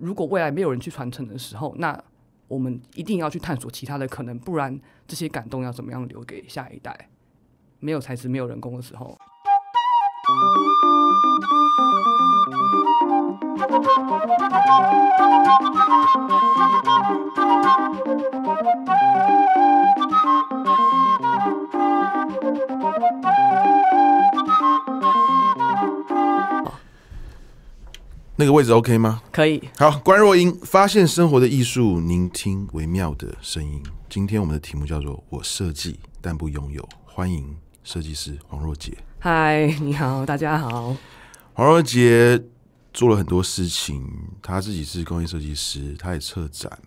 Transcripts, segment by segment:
如果未来没有人去传承的时候，那我们一定要去探索其他的可能，不然这些感动要怎么样留给下一代？没有材质，没有人工的时候。那个位置 OK 吗？可以。好，关若英，发现生活的艺术，聆听微妙的声音。今天我们的题目叫做“我设计但不拥有”，欢迎设计师黄若杰。嗨，你好，大家好。黄若杰做了很多事情，他自己是工业设计师，他也策展，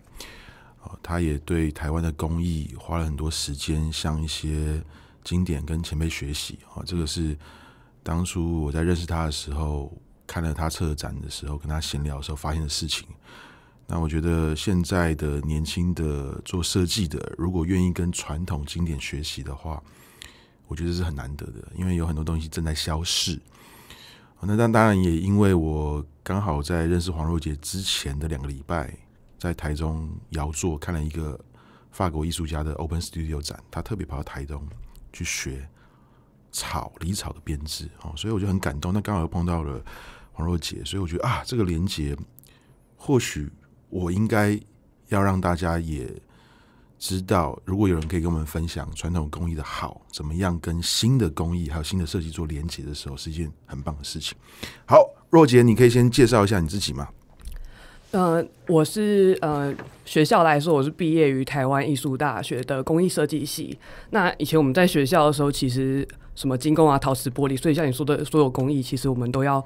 他也对台湾的工艺花了很多时间，向一些经典跟前辈学习啊。这个是当初我在认识他的时候。看了他策展的时候，跟他闲聊的时候发现的事情，那我觉得现在的年轻的做设计的，如果愿意跟传统经典学习的话，我觉得是很难得的，因为有很多东西正在消逝。那当当然也因为我刚好在认识黄若杰之前的两个礼拜，在台中遥座看了一个法国艺术家的 Open Studio 展，他特别跑到台东去学草、李草的编织哦，所以我就很感动。那刚好又碰到了。黄若杰，所以我觉得啊，这个连接或许我应该要让大家也知道，如果有人可以跟我们分享传统工艺的好，怎么样跟新的工艺还有新的设计做连接的时候，是一件很棒的事情。好，若杰，你可以先介绍一下你自己吗？呃，我是呃学校来说，我是毕业于台湾艺术大学的工艺设计系。那以前我们在学校的时候，其实什么金工啊、陶瓷、玻璃，所以像你说的所有工艺，其实我们都要。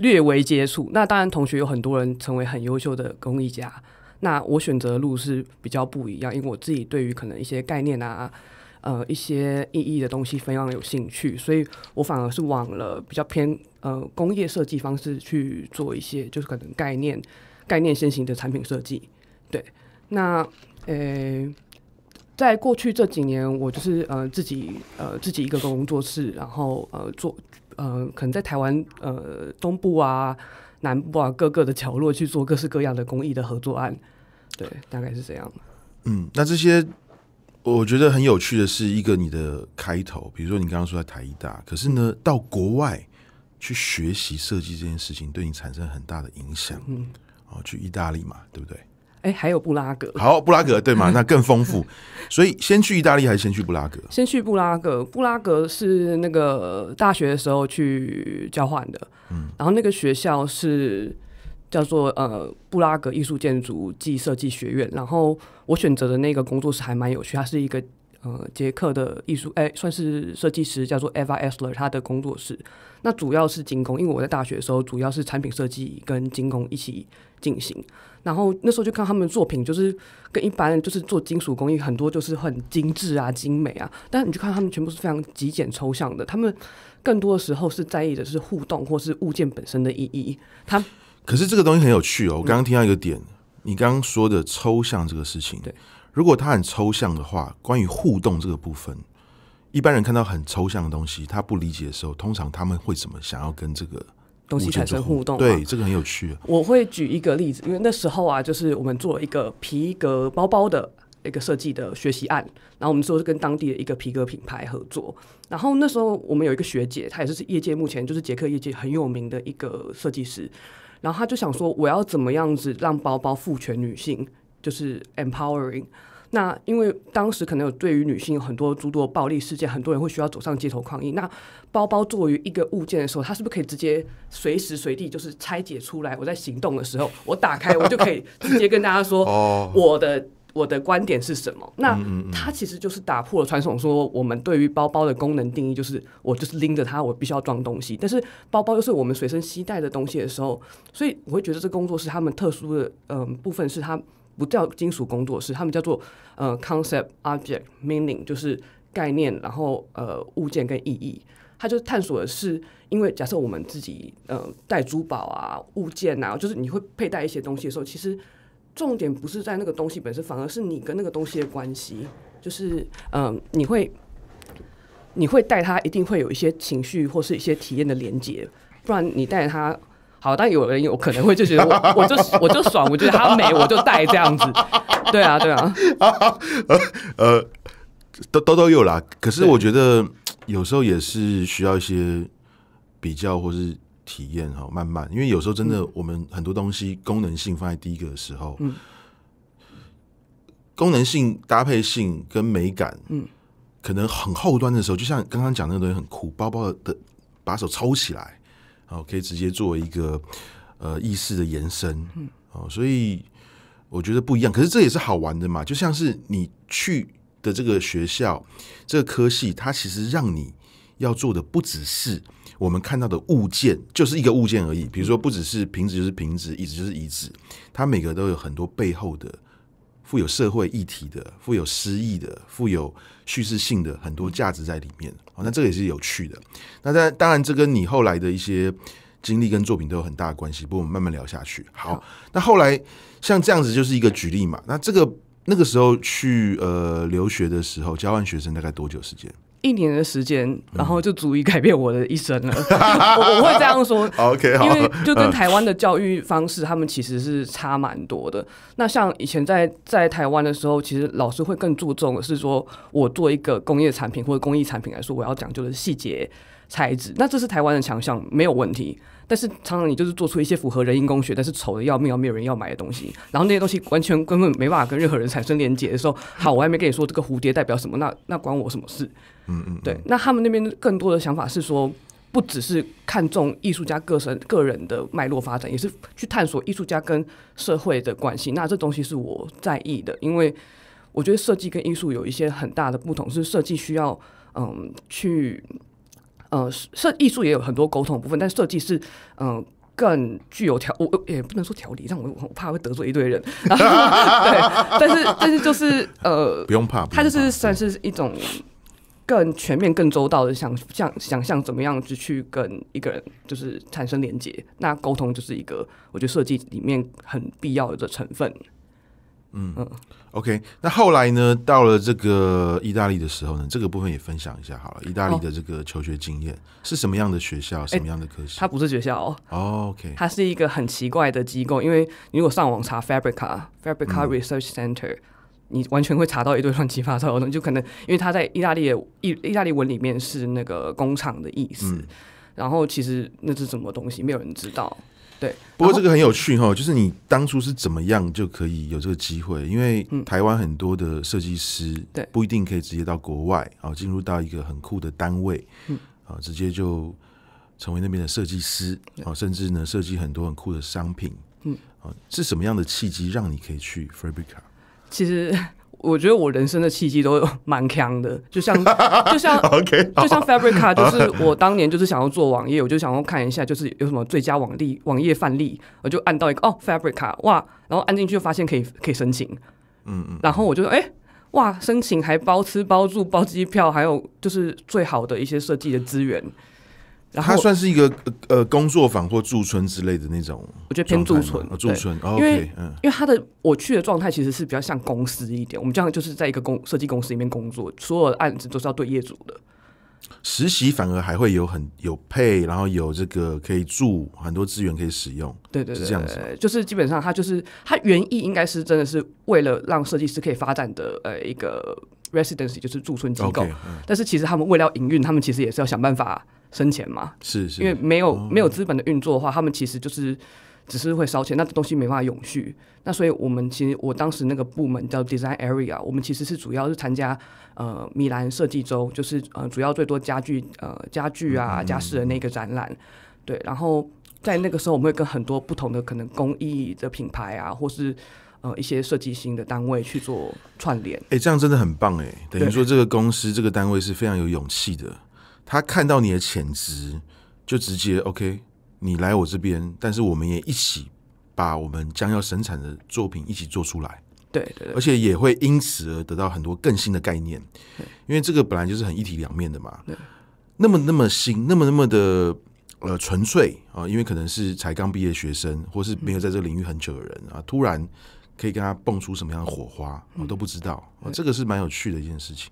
略微接触，那当然，同学有很多人成为很优秀的工艺家。那我选择路是比较不一样，因为我自己对于可能一些概念啊，呃，一些意义的东西非常有兴趣，所以我反而是往了比较偏呃工业设计方式去做一些，就是可能概念概念先行的产品设计。对，那呃，在过去这几年，我就是呃自己呃自己一个工作室，然后呃做。呃，可能在台湾呃东部啊、南部啊各个的角落去做各式各样的公益的合作案，对，大概是这样的。嗯，那这些我觉得很有趣的是一个你的开头，比如说你刚刚说在台大，可是呢到国外去学习设计这件事情对你产生很大的影响，嗯，哦，去意大利嘛，对不对？哎，还有布拉格，好，布拉格对吗？那更丰富，所以先去意大利还是先去布拉格？先去布拉格，布拉格是那个大学的时候去交换的，嗯，然后那个学校是叫做呃布拉格艺术建筑暨设计学院，然后我选择的那个工作室还蛮有趣，它是一个。呃，捷克的艺术哎，算是设计师叫做 Eva e s l e r 他的工作室。那主要是精工，因为我在大学的时候主要是产品设计跟精工一起进行。然后那时候就看他们作品，就是跟一般就是做金属工艺很多就是很精致啊、精美啊。但是你去看他们，全部是非常极简抽象的。他们更多的时候是在意的是互动或是物件本身的意义。他可是这个东西很有趣哦。我刚刚听到一个点，你刚刚说的抽象这个事情，对。如果它很抽象的话，关于互动这个部分，一般人看到很抽象的东西，他不理解的时候，通常他们会怎么想要跟这个东西产生互动？对，这个很有趣。我会举一个例子，因为那时候啊，就是我们做了一个皮革包包的一个设计的学习案，然后我们说是跟当地的一个皮革品牌合作。然后那时候我们有一个学姐，她也是业界目前就是捷克业界很有名的一个设计师，然后她就想说，我要怎么样子让包包赋权女性？就是 empowering。那因为当时可能有对于女性有很多诸多暴力事件，很多人会需要走上街头抗议。那包包作为一个物件的时候，它是不是可以直接随时随地就是拆解出来？我在行动的时候，我打开我就可以直接跟大家说，我的我的观点是什么？那它其实就是打破了传统，说我们对于包包的功能定义就是我就是拎着它，我必须要装东西。但是包包又是我们随身携带的东西的时候，所以我会觉得这工作室他们特殊的嗯部分是它。不叫金属工作室，他们叫做呃，concept object meaning，就是概念，然后呃，物件跟意义。它就是探索的是，因为假设我们自己呃带珠宝啊物件呐，就是你会佩戴一些东西的时候，其实重点不是在那个东西本身，反而是你跟那个东西的关系。就是嗯，你会你会带它，一定会有一些情绪或是一些体验的连接，不然你带它。好，但有人有可能会就觉得我 我就我就爽，我觉得它美，我就戴这样子，对啊对啊，呃，都都都有啦。可是我觉得有时候也是需要一些比较或是体验哈，慢慢，因为有时候真的我们很多东西功能性放在第一个的时候，功能性搭配性跟美感，嗯，可能很后端的时候，就像刚刚讲那个东西很酷，包包的把手抽起来。哦，可以直接做一个呃意识的延伸，嗯，哦，所以我觉得不一样，可是这也是好玩的嘛。就像是你去的这个学校，这个科系，它其实让你要做的不只是我们看到的物件，就是一个物件而已。比如说，不只是瓶子就是瓶子，椅子就是椅子，它每个都有很多背后的富有社会议题的、富有诗意的、富有叙事性的很多价值在里面。那这个也是有趣的，那在当然这跟你后来的一些经历跟作品都有很大的关系。不过我们慢慢聊下去。好，那后来像这样子就是一个举例嘛。那这个那个时候去呃留学的时候，交换学生大概多久时间？一年的时间，然后就足以改变我的一生了。我我会这样说，OK，好，因为就跟台湾的教育方式，他们其实是差蛮多的。那像以前在在台湾的时候，其实老师会更注重的是，说我做一个工业产品或者工艺产品来说，我要讲究的是细节、材质。那这是台湾的强项，没有问题。但是常常你就是做出一些符合人因工学，但是丑的要命，而没有人要买的东西。然后那些东西完全根本没办法跟任何人产生连接的时候，好，我还没跟你说这个蝴蝶代表什么，那那关我什么事？嗯嗯，对，那他们那边更多的想法是说，不只是看重艺术家个人个人的脉络发展，也是去探索艺术家跟社会的关系。那这东西是我在意的，因为我觉得设计跟艺术有一些很大的不同，是设计需要嗯去呃设艺术也有很多沟通的部分，但设计是嗯更具有条，我也不能说条理，让我我怕会得罪一堆人。对，但是但是就是呃，不用怕，它就是算是一种。更全面、更周到的想象，想象怎么样去去跟一个人就是产生连接？那沟通就是一个，我觉得设计里面很必要的成分。嗯嗯，OK。那后来呢，到了这个意大利的时候呢，这个部分也分享一下好了。意大利的这个求学经验是什么样的学校？什么样的科系？它不是学校哦。OK，它是一个很奇怪的机构，因为你如果上网查 Fabrica Fabrica Research Center。你完全会查到一堆乱七八糟的东西，就可能因为它在意大利的意意大利文里面是那个工厂的意思，然后其实那是什么东西，没有人知道。对，不过这个很有趣哈，就是你当初是怎么样就可以有这个机会？因为台湾很多的设计师对不一定可以直接到国外，然后进入到一个很酷的单位，嗯，啊，直接就成为那边的设计师，啊，甚至呢设计很多很酷的商品，嗯，啊，是什么样的契机让你可以去 f a b r i c a 其实 我觉得我人生的契机都 蛮强的，就像就像 OK 就像 Fabrica，就是我当年就是想要做网页，我就想要看一下就是有什么最佳网例网页范例，我就按到一个哦 Fabrica 哇，然后按进去发现可以可以申请，嗯嗯，然后我就哎哇申请还包吃包住包机票，还有就是最好的一些设计的资源。然后它算是一个呃工作坊或驻村之类的那种，我觉得偏驻村，驻村，因为因为它的我去的状态其实是比较像公司一点。我们这样就是在一个公设计公司里面工作，所有的案子都是要对业主的。实习反而还会有很有配，然后有这个可以住，很多资源可以使用。对对对，是这样子。就是基本上它就是它原意应该是真的是为了让设计师可以发展的呃一个 residency 就是驻村机构，但是其实他们为了营运，他们其实也是要想办法。生钱嘛，是，是，因为没有没有资本的运作的话，他们其实就是只是会烧钱，那东西没办法永续。那所以我们其实我当时那个部门叫 Design Area，我们其实是主要是参加呃米兰设计周，就是呃主要最多家具呃家具啊家饰的那个展览，对。然后在那个时候，我们会跟很多不同的可能工艺的品牌啊，或是呃一些设计型的单位去做串联。哎，这样真的很棒哎，等于说这个公司这个单位是非常有勇气的。他看到你的潜质，就直接 OK，你来我这边，但是我们也一起把我们将要生产的作品一起做出来。对对，而且也会因此而得到很多更新的概念。因为这个本来就是很一体两面的嘛。那么那么新，那么那么的呃纯粹啊，因为可能是才刚毕业学生，或是没有在这个领域很久的人啊，突然可以跟他蹦出什么样的火花，我都不知道。啊、这个是蛮有趣的一件事情。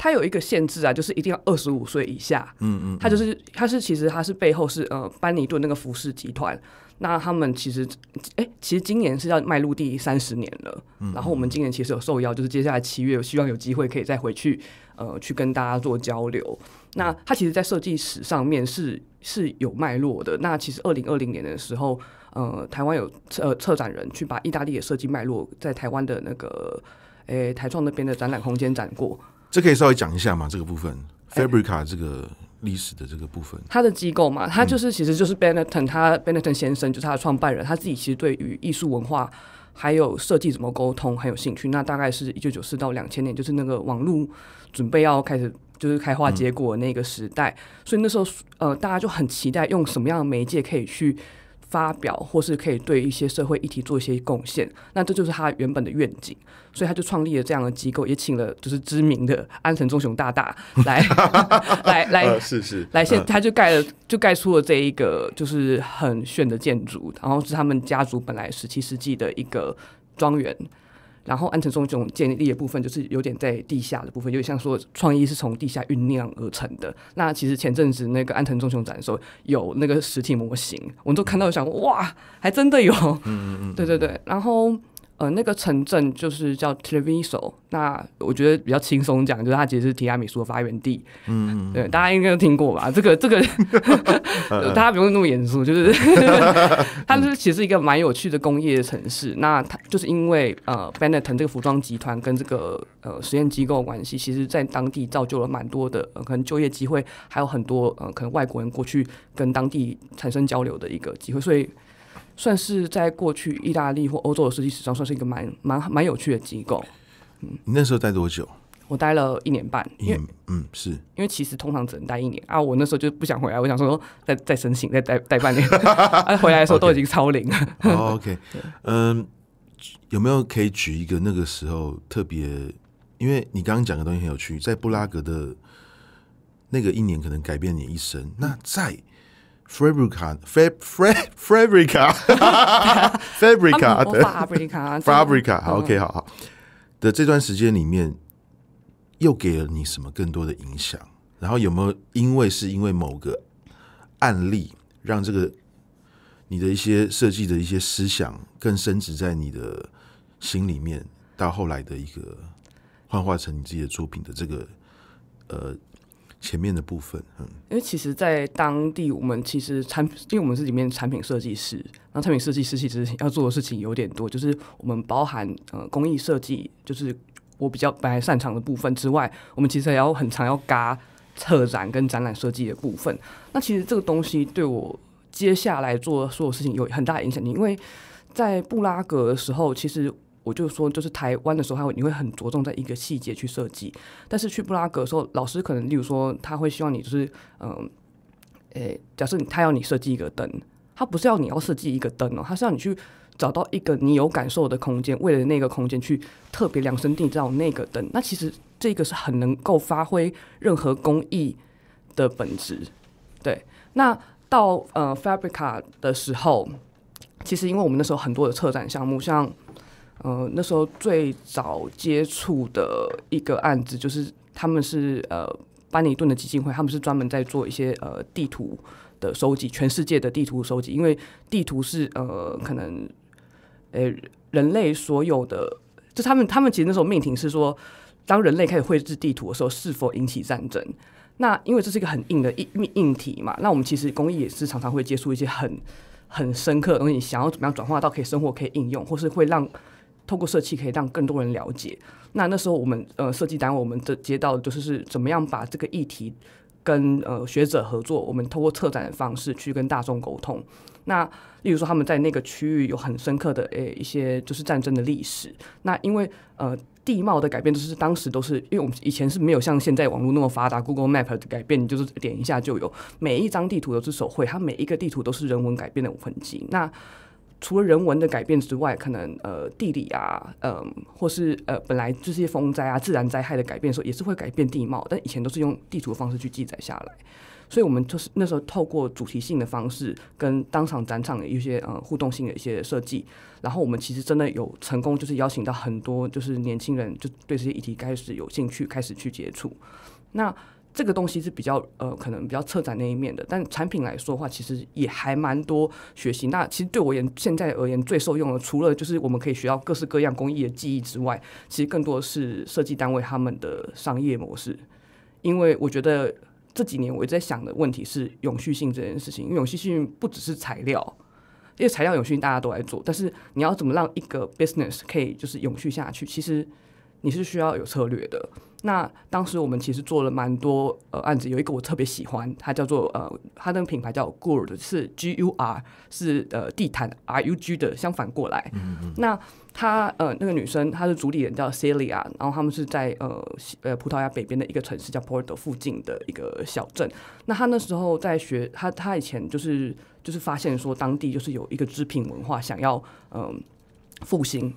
它有一个限制啊，就是一定要二十五岁以下。嗯嗯，它就是，它是其实它是背后是呃班尼顿那个服饰集团。那他们其实，哎，其实今年是要迈入第三十年了。嗯，然后我们今年其实有受邀，就是接下来七月，希望有机会可以再回去，呃，去跟大家做交流。那它其实，在设计史上面是是有脉络的。那其实二零二零年的时候，呃，台湾有策策展人去把意大利的设计脉络在台湾的那个，诶台创那边的展览空间展过。这可以稍微讲一下嘛，这个部分，Fabrica 这个历史的这个部分，它的机构嘛，它就是其实就是 Benetton，他 Benetton 先生就是他的创办人，他自己其实对于艺术文化还有设计怎么沟通很有兴趣。那大概是一九九四到两千年，就是那个网络准备要开始就是开花结果那个时代，所以那时候呃大家就很期待用什么样的媒介可以去。发表或是可以对一些社会议题做一些贡献，那这就是他原本的愿景，所以他就创立了这样的机构，也请了就是知名的安藤忠雄大大来 来来，是是，来现他就盖了就盖出了这一个就是很炫的建筑，然后是他们家族本来十七世纪的一个庄园。然后安藤忠雄建立的部分，就是有点在地下的部分，有点像说创意是从地下酝酿而成的。那其实前阵子那个安藤忠雄展的候，有那个实体模型，我们都看到想哇，还真的有，嗯嗯嗯，对对对，然后。呃，那个城镇就是叫 t r e v i s o 那我觉得比较轻松讲，就是它其实是提拉米苏的发源地。嗯对，大家应该都听过吧？这个这个 大家不用那么严肃，就是 它其实是一个蛮有趣的工业城市。那它就是因为呃 b e n t o 腾这个服装集团跟这个呃实验机构关系，其实在当地造就了蛮多的可能就业机会，还有很多呃可能外国人过去跟当地产生交流的一个机会，所以。算是在过去意大利或欧洲的设计史上，算是一个蛮蛮蛮有趣的机构。嗯，你那时候待多久？我待了一年半，因为嗯，是因为其实通常只能待一年啊。我那时候就不想回来，我想说再再申请再待待半年，回来的时候都已经超龄了。OK，嗯，有没有可以举一个那个时候特别？因为你刚刚讲的东西很有趣，在布拉格的那个一年可能改变你一生。那在。f a b r i c a f a b f a f a b r i c a 哈哈 f a b r i c a fabrica，好，OK，好，的这段时间里面，又给了你什么更多的影响？然后有没有因为是因为某个案例，让这个你的一些设计的一些思想更升值在你的心里面，到后来的一个幻化成你自己的作品的这个呃。前面的部分，嗯，因为其实，在当地，我们其实产，因为我们是里面产品设计师，然后产品设计师其实要做的事情有点多，就是我们包含呃工艺设计，就是我比较本来擅长的部分之外，我们其实也要很常要嘎策展跟展览设计的部分。那其实这个东西对我接下来做所有事情有很大影响力，因为在布拉格的时候，其实。我就说，就是台湾的时候，他会你会很着重在一个细节去设计。但是去布拉格的时候，老师可能，例如说，他会希望你就是，嗯，诶，假设他要你设计一个灯，他不是要你要设计一个灯哦，他是要你去找到一个你有感受的空间，为了那个空间去特别量身定造那个灯。那其实这个是很能够发挥任何工艺的本质。对，那到呃 Fabrica 的时候，其实因为我们那时候很多的策展项目，像。呃，那时候最早接触的一个案子，就是他们是呃班尼顿的基金会，他们是专门在做一些呃地图的收集，全世界的地图收集，因为地图是呃可能，呃人类所有的，就他们他们其实那时候命题是说，当人类开始绘制地图的时候，是否引起战争？那因为这是一个很硬的硬硬题嘛，那我们其实工艺也是常常会接触一些很很深刻的东西，想要怎么样转化到可以生活、可以应用，或是会让。透过设计可以让更多人了解。那那时候我们呃设计单位，我们的接到就是是怎么样把这个议题跟呃学者合作。我们透过策展的方式去跟大众沟通。那例如说他们在那个区域有很深刻的诶一些就是战争的历史。那因为呃地貌的改变，就是当时都是因为我们以前是没有像现在网络那么发达，Google Map 的改变就是点一下就有每一张地图都是手绘，它每一个地图都是人文改变的痕迹。那除了人文的改变之外，可能呃地理啊，嗯，或是呃本来就是一些风灾啊、自然灾害的改变时候，也是会改变地貌。但以前都是用地图的方式去记载下来，所以我们就是那时候透过主题性的方式，跟当场展场的一些呃互动性的一些设计，然后我们其实真的有成功，就是邀请到很多就是年轻人，就对这些议题开始有兴趣，开始去接触。那这个东西是比较呃，可能比较策展那一面的，但产品来说的话，其实也还蛮多学习。那其实对我也现在而言最受用的，除了就是我们可以学到各式各样工艺的记忆之外，其实更多是设计单位他们的商业模式。因为我觉得这几年我一直在想的问题是永续性这件事情，因为永续性不只是材料，因为材料永续性大家都来做，但是你要怎么让一个 business 可以就是永续下去？其实。你是需要有策略的。那当时我们其实做了蛮多呃案子，有一个我特别喜欢，它叫做呃，它的品牌叫 GUR，d 是 G U R，是呃地毯 R U G 的相反过来。那他呃那个女生，她的主理人叫 Celia，然后他们是在呃呃葡萄牙北边的一个城市叫 Porto 附近的一个小镇。那她那时候在学，她她以前就是就是发现说当地就是有一个织品文化，想要嗯复兴。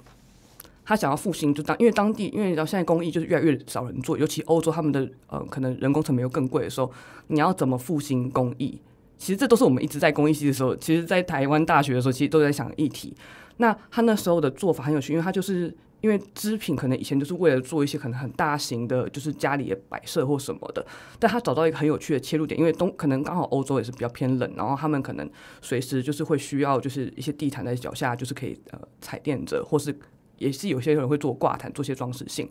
他想要复兴，就当因为当地，因为你知道现在工艺就是越来越少人做，尤其欧洲他们的呃，可能人工成本又更贵的时候，你要怎么复兴工艺？其实这都是我们一直在工艺系的时候，其实在台湾大学的时候，其实都在想议题。那他那时候的做法很有趣，因为他就是因为织品可能以前就是为了做一些可能很大型的，就是家里的摆设或什么的。但他找到一个很有趣的切入点，因为东可能刚好欧洲也是比较偏冷，然后他们可能随时就是会需要就是一些地毯在脚下，就是可以呃踩垫着，或是。也是有些人会做挂毯，做些装饰性，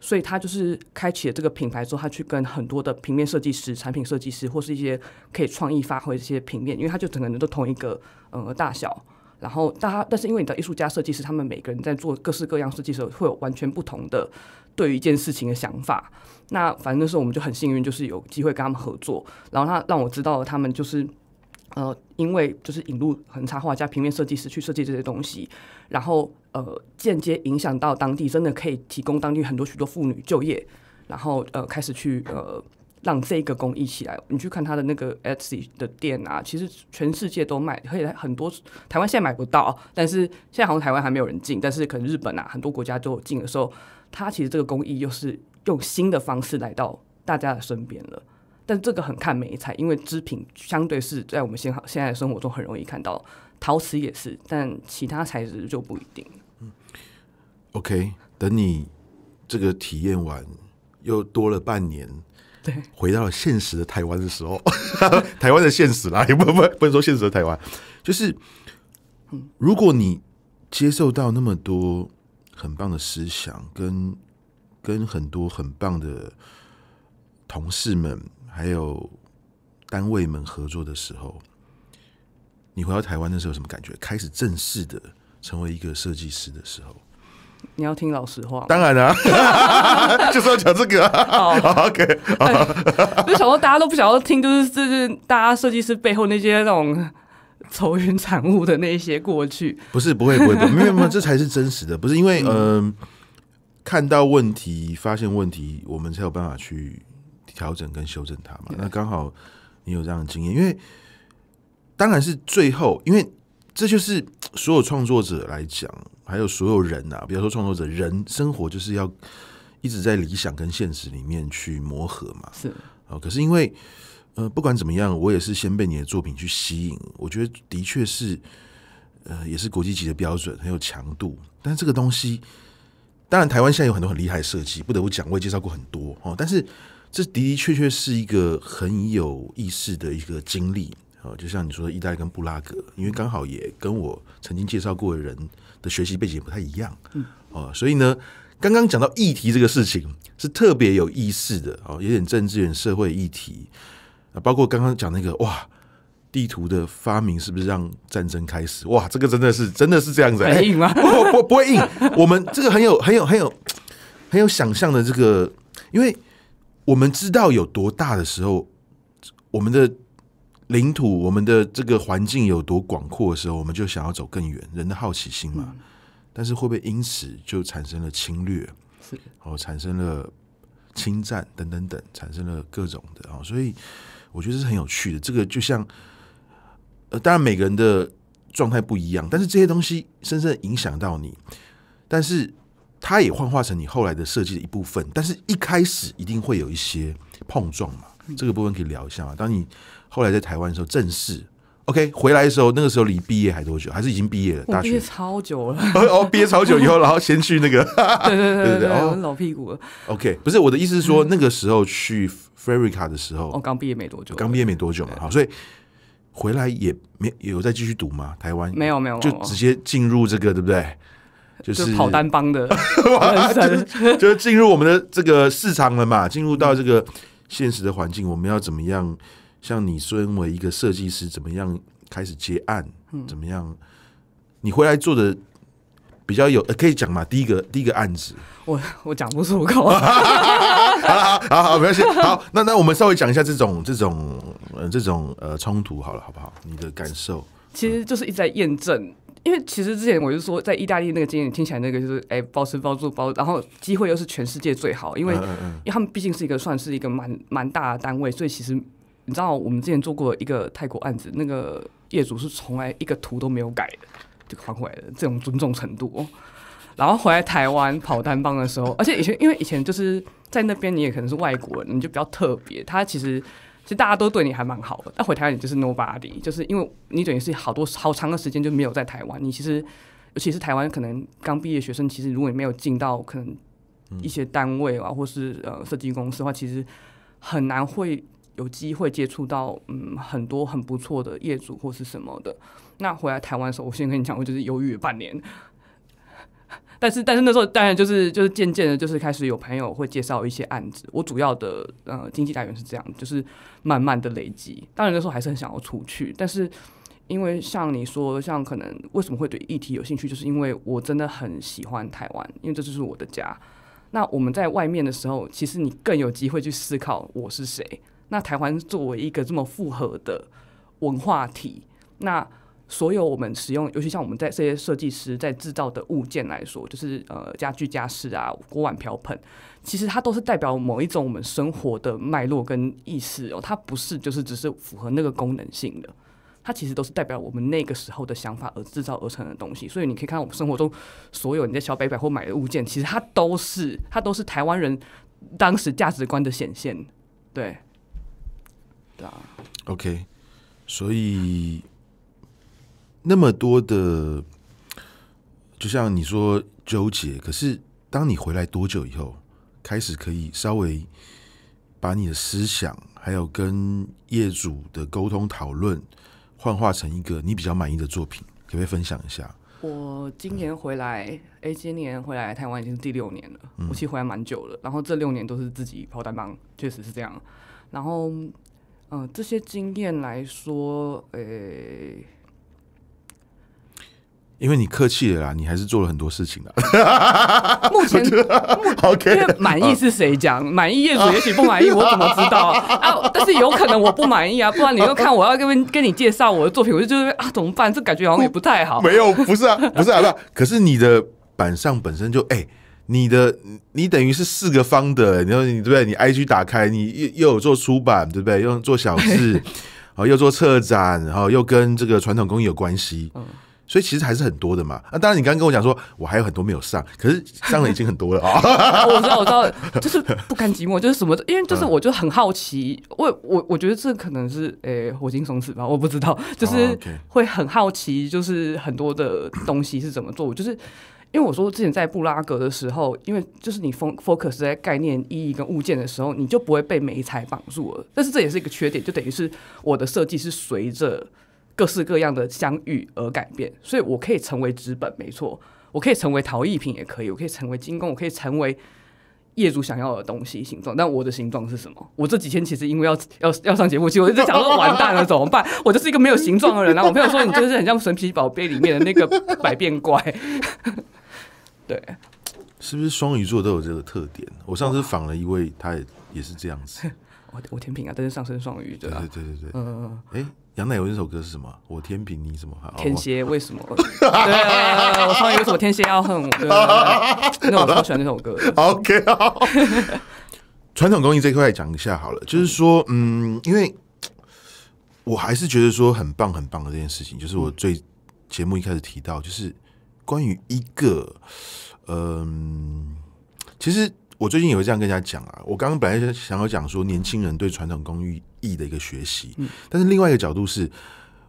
所以他就是开启了这个品牌之后，他去跟很多的平面设计师、产品设计师，或是一些可以创意发挥一些平面，因为他就整个人都同一个呃大小，然后他但是因为你的艺术家设计师，他们每个人在做各式各样设计时，候，会有完全不同的对于一件事情的想法。那反正那时候我们就很幸运，就是有机会跟他们合作，然后他让我知道了他们就是呃，因为就是引入横插画家、平面设计师去设计这些东西。然后呃，间接影响到当地，真的可以提供当地很多许多妇女就业。然后呃，开始去呃，让这个工艺起来。你去看他的那个 Etsy 的店啊，其实全世界都卖，可以很多台湾现在买不到，但是现在好像台湾还没有人进，但是可能日本啊，很多国家都进的时候，它其实这个工艺又是用新的方式来到大家的身边了。但这个很看美彩，因为织品相对是在我们现好现在生活中很容易看到。陶瓷也是，但其他材质就不一定。OK，等你这个体验完，又多了半年，对，回到了现实的台湾的时候，台湾的现实啦，也不不不能说现实的台湾，就是，如果你接受到那么多很棒的思想，跟跟很多很棒的同事们，还有单位们合作的时候。你回到台湾的时候什么感觉？开始正式的成为一个设计师的时候，你要听老实话，当然啦，就是要讲这个。好，OK，就想说大家都不想要听，就是就是大家设计师背后那些那种愁云惨雾的那一些过去，不是不会不会，没有没有，这才是真实的。不是因为嗯，看到问题、发现问题，我们才有办法去调整跟修正它嘛。那刚好你有这样的经验，因为。当然是最后，因为这就是 所有创作者来讲，还有所有人呐。比方说创作者人生活，就是要一直在理想跟现实里面去磨合嘛。是啊，可是因为呃，不管怎么样，我也是先被你的作品去吸引。我觉得的确是呃，也是国际级的标准，很有强度。但这个东西，当然台湾现在有很多很厉害的设计，不得不讲，我也介绍过很多哦。但是这的的确确是一个很有意思的一个经历。哦，就像你说，的意大利跟布拉格，因为刚好也跟我曾经介绍过的人的学习背景不太一样，嗯，哦，所以呢，刚刚讲到议题这个事情是特别有意思的，哦，有点政治，有点社会议题，包括刚刚讲那个哇，地图的发明是不是让战争开始？哇，这个真的是真的是这样子？不不不不会硬。我们这个很有很有很有很有想象的这个，因为我们知道有多大的时候，我们的。领土，我们的这个环境有多广阔的时候，我们就想要走更远，人的好奇心嘛。但是会不会因此就产生了侵略？是哦，产生了侵占等等等，产生了各种的哦。所以我觉得这是很有趣的。这个就像，呃，当然每个人的状态不一样，但是这些东西深深影响到你。但是它也幻化成你后来的设计的一部分。但是一开始一定会有一些碰撞嘛。这个部分可以聊一下嘛？当你。后来在台湾的时候，正式 OK 回来的时候，那个时候离毕业还多久？还是已经毕业了？大学超久了，哦，业超久以后，然后先去那个，对对对对对，老屁股了。OK，不是我的意思是说，那个时候去 Ferrica 的时候，我刚毕业没多久，刚毕业没多久嘛。好，所以回来也没有再继续读吗？台湾没有没有，就直接进入这个，对不对？就是跑单帮的，就是进入我们的这个市场了嘛，进入到这个现实的环境，我们要怎么样？像你身为一个设计师，怎么样开始接案？怎么样？你回来做的比较有，呃、可以讲嘛？第一个，第一个案子，我我讲不出口。好了，好，好好，没关系。好，那那我们稍微讲一下这种这种呃这种呃冲突，好了，好不好？你的感受其实就是一直在验证，因为其实之前我就说在意大利那个经验听起来那个就是哎，包吃包住包，然后机会又是全世界最好，因为因为他们毕竟是一个算是一个蛮蛮大的单位，所以其实。你知道我们之前做过一个泰国案子，那个业主是从来一个图都没有改的，就还回来的这种尊重程度。哦。然后回来台湾跑单帮的时候，而且以前因为以前就是在那边你也可能是外国人，你就比较特别。他其实其实大家都对你还蛮好的。但回台湾你就是 nobody，就是因为你等于是好多好长的时间就没有在台湾。你其实尤其是台湾可能刚毕业学生，其实如果你没有进到可能一些单位啊，或是呃设计公司的话，其实很难会。有机会接触到嗯很多很不错的业主或是什么的，那回来台湾的时候，我先跟你讲我就是犹豫了半年。但是但是那时候当然就是就是渐渐的，就是开始有朋友会介绍一些案子。我主要的呃经济来源是这样，就是慢慢的累积。当然那时候还是很想要出去，但是因为像你说，像可能为什么会对议题有兴趣，就是因为我真的很喜欢台湾，因为这就是我的家。那我们在外面的时候，其实你更有机会去思考我是谁。那台湾作为一个这么复合的文化体，那所有我们使用，尤其像我们在这些设计师在制造的物件来说，就是呃家具家饰啊，锅碗瓢盆，其实它都是代表某一种我们生活的脉络跟意识哦，它不是就是只是符合那个功能性的，它其实都是代表我们那个时候的想法而制造而成的东西。所以你可以看到我们生活中所有你在小北百或买的物件，其实它都是它都是台湾人当时价值观的显现，对。OK，所以那么多的，就像你说纠结，可是当你回来多久以后，开始可以稍微把你的思想还有跟业主的沟通讨论，幻化成一个你比较满意的作品，可不可以分享一下？我今年回来，哎，今年回来台湾已经是第六年了。我其实回来蛮久了，然后这六年都是自己抛单帮，确实是这样，然后。嗯，这些经验来说，诶，因为你客气了啦，你还是做了很多事情的。目前，OK，满意是谁讲？满意业主也许不满意，我怎么知道啊？但是有可能我不满意啊，不然你又看我要跟跟你介绍我的作品，我就觉得啊，怎么办？这感觉好像也不太好。没有，不是啊，不是啊，不是。可是你的板上本身就诶。你的你等于是四个方的，你说你对不对？你 IG 打开，你又又有做出版，对不对？又做小字，好，又做策展，然后又跟这个传统工艺有关系，所以其实还是很多的嘛。啊，当然你刚刚跟我讲说，我还有很多没有上，可是上了已经很多了啊。我知道，我知道，就是不甘寂寞，就是什么？因为就是我就很好奇，我我我觉得这可能是诶火星松弛吧，我不知道，就是会很好奇，就是很多的东西是怎么做，就是。因为我说之前在布拉格的时候，因为就是你 foc focus 在概念意义跟物件的时候，你就不会被美材绑住了。但是这也是一个缺点，就等于是我的设计是随着各式各样的相遇而改变，所以我可以成为资本，没错，我可以成为陶艺品，也可以，我可以成为精工，我可以成为业主想要的东西形状。但我的形状是什么？我这几天其实因为要要要上节目，其实我就在想说，完蛋了怎么办？我就是一个没有形状的人啊！我朋友说，你就是很像《神奇宝贝》里面的那个百变怪。对，是不是双鱼座都有这个特点？我上次访了一位，他也也是这样子。我我天平啊，但是上升双鱼，对对对对对。嗯嗯嗯。哎，杨乃文那首歌是什么？我天平，你什么？天蝎为什么？对啊，我双鱼，我天蝎要恨我。哈 那我超喜欢那首歌。OK。传统工艺这块讲一下好了，就是说，嗯，因为我还是觉得说很棒很棒的这件事情，就是我最节目一开始提到，就是。关于一个，嗯，其实我最近也会这样跟大家讲啊。我刚刚本来想要讲说年轻人对传统工艺艺的一个学习，嗯，但是另外一个角度是，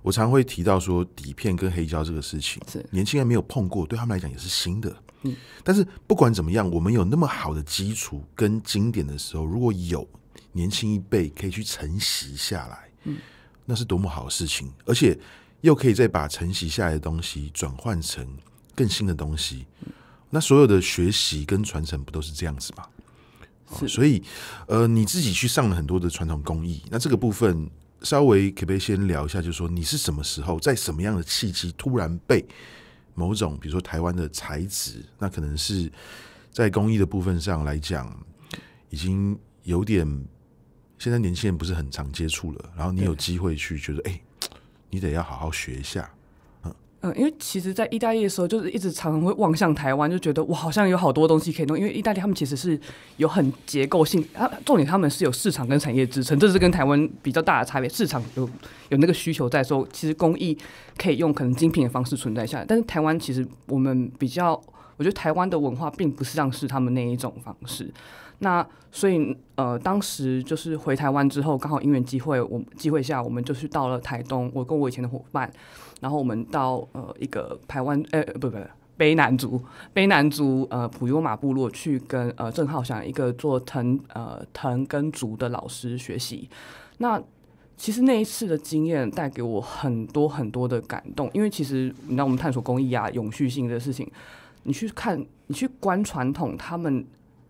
我常会提到说底片跟黑胶这个事情，是年轻人没有碰过，对他们来讲也是新的，嗯。但是不管怎么样，我们有那么好的基础跟经典的时候，如果有年轻一辈可以去承袭下来，嗯，那是多么好的事情，而且又可以再把承袭下来的东西转换成。更新的东西，那所有的学习跟传承不都是这样子吗？是，所以，呃，你自己去上了很多的传统工艺，那这个部分稍微可不可以先聊一下？就是说，你是什么时候在什么样的契机，突然被某种，比如说台湾的材质，那可能是在工艺的部分上来讲，已经有点现在年轻人不是很常接触了，然后你有机会去，觉得哎，你得要好好学一下。嗯，因为其实，在意大利的时候，就是一直常常会望向台湾，就觉得我好像有好多东西可以弄。因为意大利他们其实是有很结构性，啊，重点他们是有市场跟产业支撑，这是跟台湾比较大的差别。市场有有那个需求在，说其实工艺可以用可能精品的方式存在下来。但是台湾其实我们比较，我觉得台湾的文化并不是像是他们那一种方式。那所以呃，当时就是回台湾之后，刚好因缘机会，我机会下我们就去到了台东，我跟我以前的伙伴。然后我们到呃一个台湾呃不不卑南族卑南族呃普优马部落去跟呃郑浩翔一个做藤呃藤跟竹的老师学习。那其实那一次的经验带给我很多很多的感动，因为其实你让我们探索公益啊永续性的事情，你去看你去观传统他们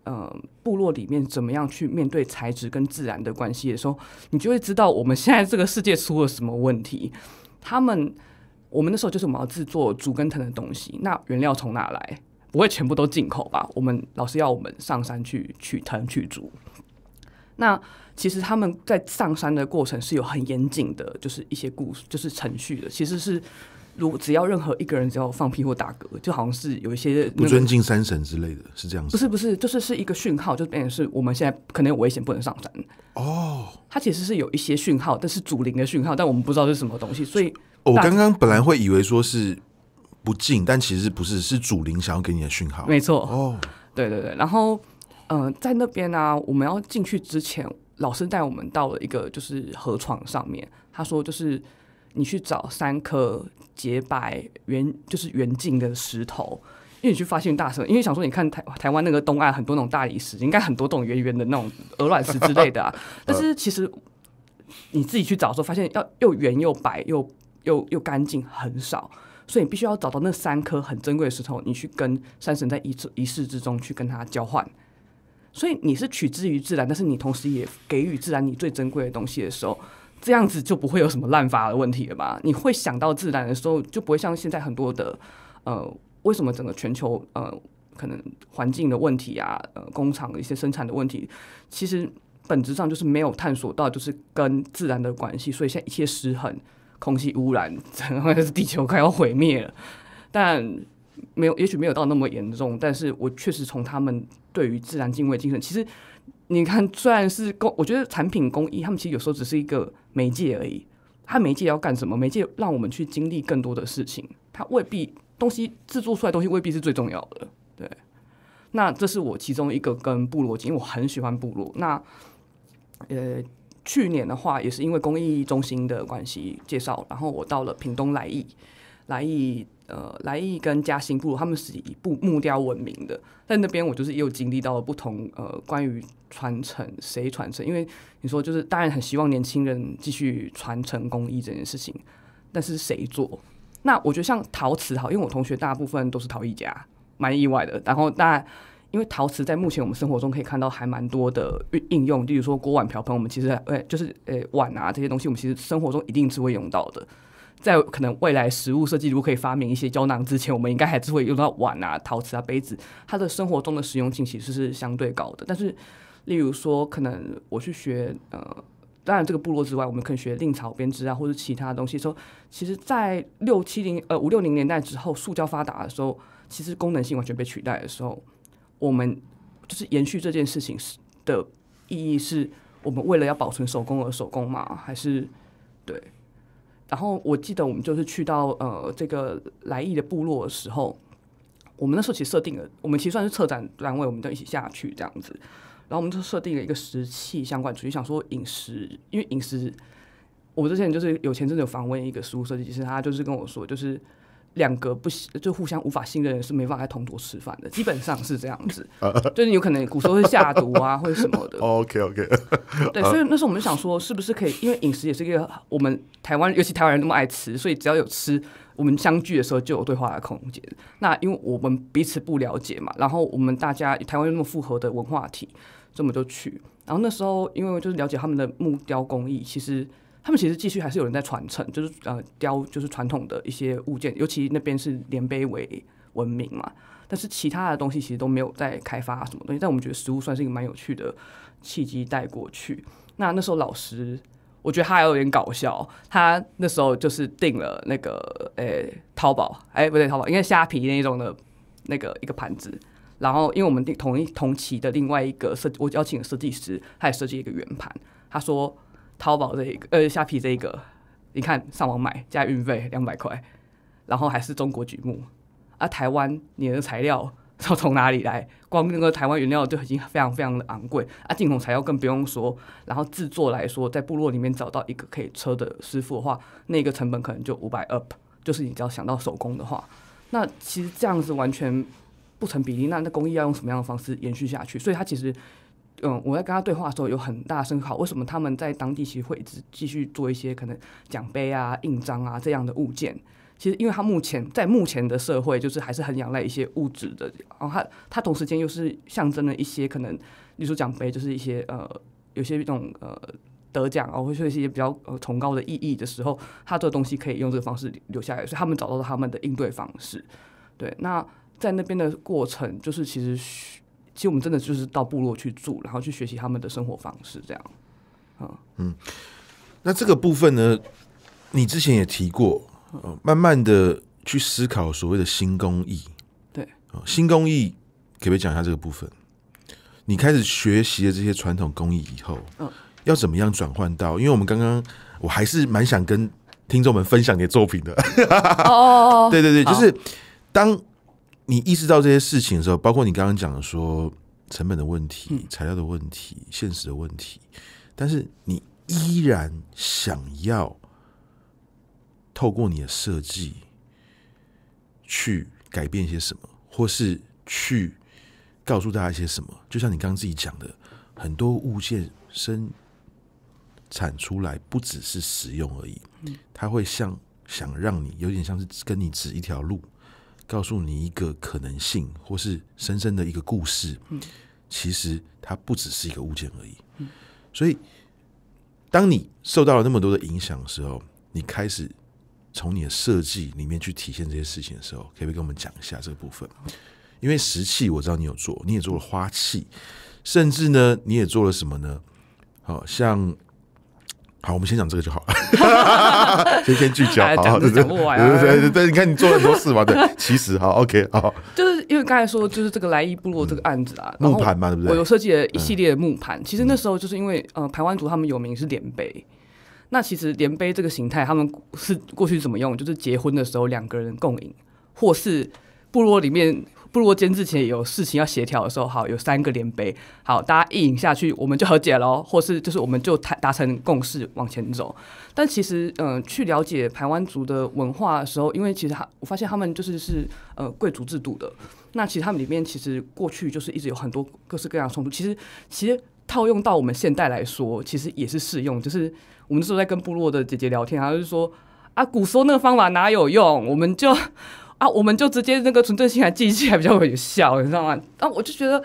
呃部落里面怎么样去面对材质跟自然的关系的时候，你就会知道我们现在这个世界出了什么问题。他们我们那时候就是我们要制作竹根藤的东西，那原料从哪来？不会全部都进口吧？我们老师要我们上山去取藤去竹。那其实他们在上山的过程是有很严谨的，就是一些故事，就是程序的。其实是如只要任何一个人只要放屁或打嗝，就好像是有一些不尊敬山神之类的是这样子。不是不是，就是是一个讯号，就变成是我们现在可能有危险，不能上山哦。它其实是有一些讯号，但是祖灵的讯号，但我们不知道是什么东西，所以。我刚刚本来会以为说是不进，但其实不是，是主灵想要给你的讯号。没错，哦，对对对。然后，嗯，在那边呢，我们要进去之前，老师带我们到了一个就是河床上面。他说，就是你去找三颗洁白圆，就是圆净的石头。因为你去发现大神，因为想说你看台台湾那个东岸很多那种大理石，应该很多种圆圆的那种鹅卵石之类的啊。但是其实你自己去找的时候，发现要又圆又白又。又又干净很少，所以你必须要找到那三颗很珍贵的石头，你去跟山神在仪式仪式之中去跟他交换。所以你是取之于自然，但是你同时也给予自然你最珍贵的东西的时候，这样子就不会有什么滥发的问题了吧？你会想到自然的时候，就不会像现在很多的呃，为什么整个全球呃，可能环境的问题啊，呃，工厂的一些生产的问题，其实本质上就是没有探索到就是跟自然的关系，所以现在一切失衡。空气污染，真 的是地球快要毁灭了，但没有，也许没有到那么严重。但是我确实从他们对于自然敬畏精神，其实你看，虽然是工，我觉得产品工艺，他们其实有时候只是一个媒介而已。它媒介要干什么？媒介让我们去经历更多的事情。它未必东西制作出来东西未必是最重要的。对，那这是我其中一个跟部落，因为我很喜欢部落。那呃。去年的话，也是因为公益中心的关系介绍，然后我到了屏东来义，来义呃，来义跟嘉兴不如他们是以木木雕闻名的，在那边我就是也有经历到了不同呃，关于传承谁传承，因为你说就是当然很希望年轻人继续传承工艺这件事情，但是谁做？那我觉得像陶瓷好，因为我同学大部分都是陶艺家，蛮意外的。然后大。因为陶瓷在目前我们生活中可以看到还蛮多的运应用，例如说锅碗瓢盆，我们其实诶就是诶碗啊这些东西，我们其实生活中一定是会用到的。在可能未来食物设计如果可以发明一些胶囊之前，我们应该还是会用到碗啊、陶瓷啊、杯子，它的生活中的实用性其实是相对高的。但是，例如说可能我去学呃，当然这个部落之外，我们可以学另草编织啊，或者其他的东西。时候，其实在六七零呃五六零年代之后，塑胶发达的时候，其实功能性完全被取代的时候。我们就是延续这件事情是的意义，是我们为了要保存手工而手工嘛？还是对？然后我记得我们就是去到呃这个来意的部落的时候，我们那时候其实设定了，我们其实算是策展单位，我们都一起下去这样子。然后我们就设定了一个食器相关主题，想说饮食，因为饮食，我之前就是有前阵子有访问一个食物设计师，他就是跟我说，就是。两个不就互相无法信任的人是没办法在同桌吃饭的，基本上是这样子，就是有可能古时候是下毒啊 或者什么的。OK OK，对，所以那时候我们想说，是不是可以？因为饮食也是一个我们台湾，尤其台湾人那么爱吃，所以只要有吃，我们相聚的时候就有对话的空间。那因为我们彼此不了解嘛，然后我们大家台湾又那么复合的文化体，这么就去。然后那时候因为就是了解他们的木雕工艺，其实。他们其实继续还是有人在传承，就是呃雕，就是传统的一些物件，尤其那边是连杯为文明嘛。但是其他的东西其实都没有在开发什么东西，但我们觉得食物算是一个蛮有趣的契机带过去。那那时候老师，我觉得他还有点搞笑，他那时候就是订了那个诶淘宝，哎不对淘宝，应该虾皮那一种的那个一个盘子。然后因为我们订同一同期的另外一个设，我邀请了设计师，他也设计一个圆盘，他说。淘宝这一个，呃，虾皮这一个，你看上网买加运费两百块，然后还是中国举目，啊，台湾你的材料要从哪里来？光那个台湾原料就已经非常非常的昂贵，啊，进口材料更不用说。然后制作来说，在部落里面找到一个可以车的师傅的话，那个成本可能就五百 up，就是你只要想到手工的话，那其实这样子完全不成比例。那那工艺要用什么样的方式延续下去？所以它其实。嗯，我在跟他对话的时候有很大声号。为什么他们在当地其实会一直继续做一些可能奖杯啊、印章啊这样的物件？其实，因为他目前在目前的社会就是还是很仰赖一些物质的。然后他他同时间又是象征了一些可能，例如奖杯就是一些呃有些这种呃得奖啊，会有一些比较呃崇高的意义的时候，他做东西可以用这个方式留下来，所以他们找到了他们的应对方式。对，那在那边的过程就是其实。其实我们真的就是到部落去住，然后去学习他们的生活方式，这样。啊，嗯。那这个部分呢，你之前也提过，慢慢的去思考所谓的新工艺。对。啊，新工艺，可不可以讲一下这个部分？你开始学习了这些传统工艺以后，嗯，要怎么样转换到？因为我们刚刚，我还是蛮想跟听众们分享你的作品的。哦，对对对，就是当。你意识到这些事情的时候，包括你刚刚讲的说成本的问题、材料的问题、现实的问题，但是你依然想要透过你的设计去改变一些什么，或是去告诉大家一些什么。就像你刚刚自己讲的，很多物件生产出来不只是使用而已，它会像想让你有点像是跟你指一条路。告诉你一个可能性，或是深深的一个故事。嗯，其实它不只是一个物件而已。嗯，所以当你受到了那么多的影响的时候，你开始从你的设计里面去体现这些事情的时候，可以跟我们讲一下这个部分。因为石器我知道你有做，你也做了花器，甚至呢你也做了什么呢？好像。好，我们先讲这个就好了，先先聚焦。对对对，你看你做了很多事嘛，对。其实好 o k 好，就是因为刚才说，就是这个莱伊部落这个案子啊，不后我有设计了一系列的木盘。其实那时候就是因为呃，台湾族他们有名是连杯，那其实连杯这个形态，他们是过去怎么用？就是结婚的时候两个人共饮，或是部落里面。部落间之前有事情要协调的时候，好有三个连杯，好大家一饮下去，我们就和解喽，或是就是我们就谈达成共识往前走。但其实，嗯，去了解台湾族的文化的时候，因为其实他我发现他们就是是呃贵族制度的，那其实他们里面其实过去就是一直有很多各式各样的冲突。其实其实套用到我们现代来说，其实也是适用。就是我们那时候在跟部落的姐姐聊天，她就说啊，古时候那个方法哪有用，我们就。啊，我们就直接那个纯正性来记起来比较有效，你知道吗？啊，我就觉得，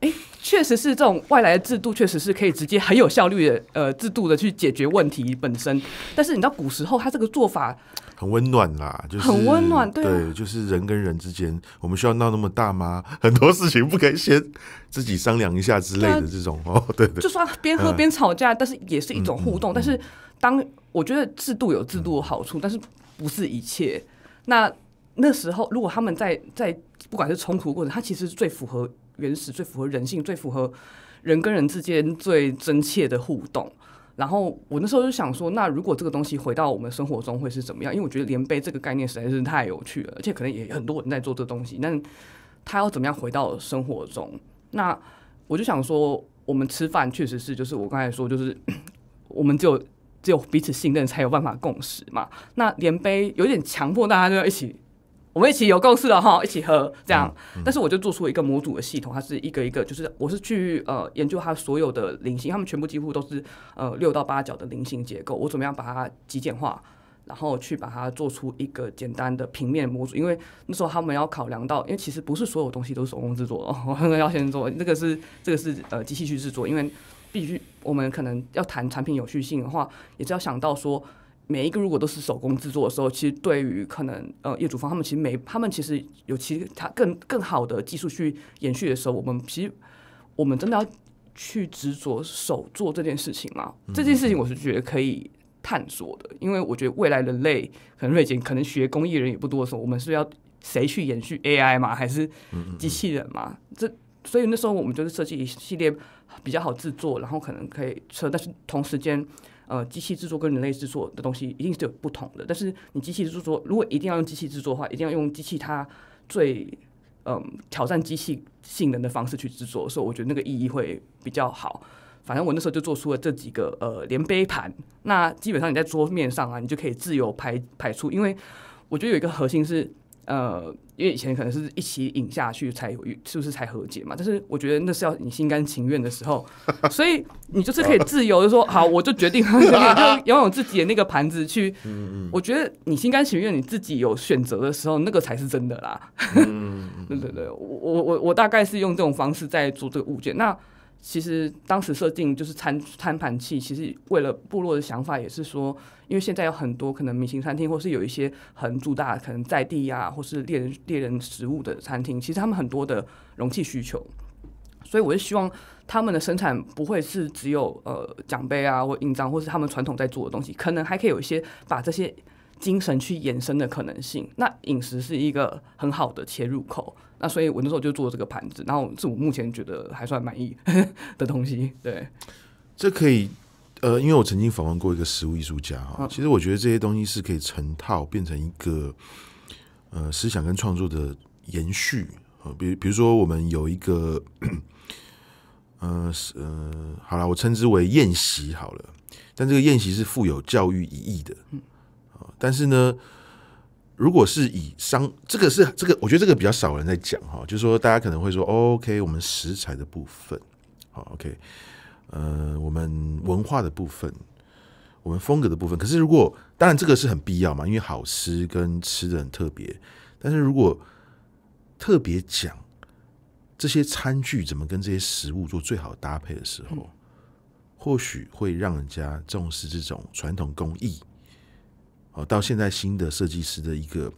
哎，确实是这种外来的制度，确实是可以直接很有效率的呃制度的去解决问题本身。但是你知道古时候他这个做法很温暖啦，就很温暖，对，就是人跟人之间，我们需要闹那么大吗？很多事情不可以先自己商量一下之类的这种哦，对对，就算边喝边吵架，但是也是一种互动。但是当我觉得制度有制度的好处，但是不是一切。那。那时候，如果他们在在不管是冲突过程，它其实最符合原始、最符合人性、最符合人跟人之间最真切的互动。然后我那时候就想说，那如果这个东西回到我们生活中会是怎么样？因为我觉得连杯这个概念实在是太有趣了，而且可能也很多人在做这东西。但他要怎么样回到生活中？那我就想说，我们吃饭确实是，就是我刚才说，就是 我们只有只有彼此信任，才有办法共识嘛。那连杯有点强迫大家都要一起。我们一起有共识了哈，一起喝这样。但是我就做出一个模组的系统，它是一个一个，就是我是去呃研究它所有的菱形，它们全部几乎都是呃六到八角的菱形结构。我怎么样把它极简化，然后去把它做出一个简单的平面模组？因为那时候他们要考量到，因为其实不是所有东西都是手工制作，我们要先做这个是这个是呃机器去制作，因为必须我们可能要谈产品有序性的话，也是要想到说。每一个如果都是手工制作的时候，其实对于可能呃业主方他们其实没他们其实有其他更更好的技术去延续的时候，我们其实我们真的要去执着手做这件事情吗？这件事情我是觉得可以探索的，因为我觉得未来人类可能瑞典可能学工艺人也不多的时候，我们是要谁去延续 AI 嘛，还是机器人嘛？这所以那时候我们就是设计一系列比较好制作，然后可能可以车，但是同时间。呃，机器制作跟人类制作的东西一定是有不同的。但是你机器制作，如果一定要用机器制作的话，一定要用机器它最嗯挑战机器性能的方式去制作，所以我觉得那个意义会比较好。反正我那时候就做出了这几个呃连杯盘，那基本上你在桌面上啊，你就可以自由排排出。因为我觉得有一个核心是呃。因为以前可能是一起饮下去才，是不是才和解嘛？但是我觉得那是要你心甘情愿的时候，所以你就是可以自由，的说好，我就决定 就用 有自己的那个盘子去。我觉得你心甘情愿，你自己有选择的时候，那个才是真的啦。对对对，我我我我大概是用这种方式在做这个物件。那。其实当时设定就是餐餐盘器，其实为了部落的想法也是说，因为现在有很多可能明星餐厅，或是有一些很主打可能在地呀，或是猎人猎人食物的餐厅，其实他们很多的容器需求，所以我是希望他们的生产不会是只有呃奖杯啊或印章，或是他们传统在做的东西，可能还可以有一些把这些。精神去延伸的可能性，那饮食是一个很好的切入口。那所以我那时候就做这个盘子，然后是我目前觉得还算满意 的东西。对，这可以，呃，因为我曾经访问过一个食物艺术家哈，其实我觉得这些东西是可以成套变成一个呃思想跟创作的延续啊。比比如说我们有一个 呃呃，好了，我称之为宴席好了，但这个宴席是富有教育意义的。嗯。但是呢，如果是以商这个是这个，我觉得这个比较少人在讲哈，就是说大家可能会说，OK，我们食材的部分，好，OK，呃，我们文化的部分，我们风格的部分。可是如果当然这个是很必要嘛，因为好吃跟吃的很特别。但是如果特别讲这些餐具怎么跟这些食物做最好搭配的时候，或许会让人家重视这种传统工艺。哦，到现在新的设计师的一个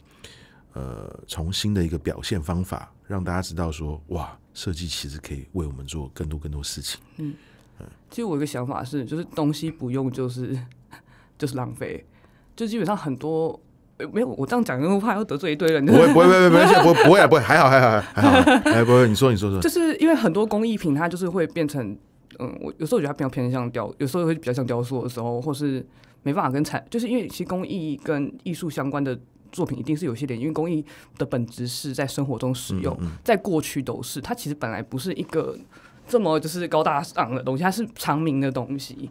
呃，重新的一个表现方法，让大家知道说，哇，设计其实可以为我们做更多更多事情。嗯，其实我有个想法是，就是东西不用就是 就是浪费，就基本上很多没有我这样讲，因为我怕会得罪一堆人。不会不会不会不会不会不会还好还好还好哎不会你说你说说就是因为很多工艺品它就是会变成。嗯，我有时候觉得它比较偏向雕，有时候会比较像雕塑的时候，或是没办法跟产，就是因为其工艺跟艺术相关的作品一定是有些点，因为工艺的本质是在生活中使用，在过去都是，它其实本来不是一个这么就是高大上的东西，它是长明的东西，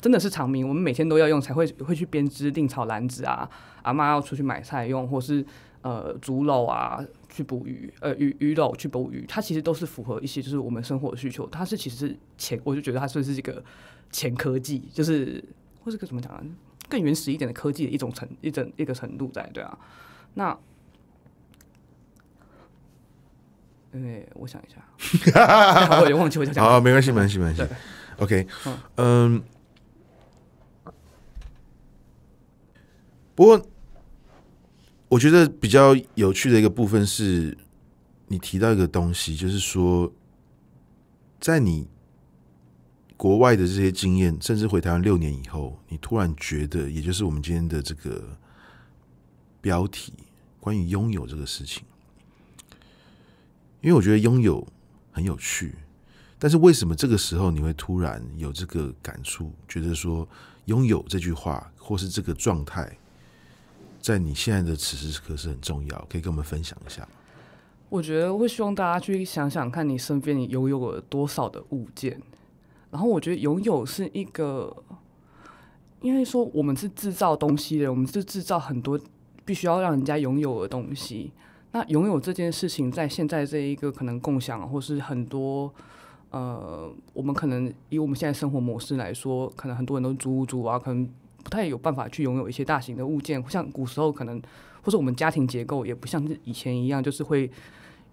真的是长明，我们每天都要用，才会会去编织定草篮子啊，阿妈要出去买菜用，或是。呃，竹篓啊，去捕鱼，呃，鱼鱼篓去捕鱼，它其实都是符合一些就是我们生活的需求。它是其实是前，我就觉得它算是一个前科技，就是或者怎么讲啊，更原始一点的科技的一种程，一整一个程度在对啊。那，哎，我想一下，我有忘记，我想讲，好，没关系，没关系，没关系。OK，嗯，不过。我觉得比较有趣的一个部分是，你提到一个东西，就是说，在你国外的这些经验，甚至回台湾六年以后，你突然觉得，也就是我们今天的这个标题，关于拥有这个事情，因为我觉得拥有很有趣，但是为什么这个时候你会突然有这个感触，觉得说拥有这句话，或是这个状态？在你现在的此时可是很重要，可以跟我们分享一下。我觉得会希望大家去想想看，你身边你拥有了多少的物件。然后我觉得拥有是一个，因为说我们是制造东西的，我们是制造很多必须要让人家拥有的东西。那拥有这件事情，在现在这一个可能共享，或是很多呃，我们可能以我们现在生活模式来说，可能很多人都租租啊，可能。不太有办法去拥有一些大型的物件，像古时候可能，或者我们家庭结构也不像以前一样，就是会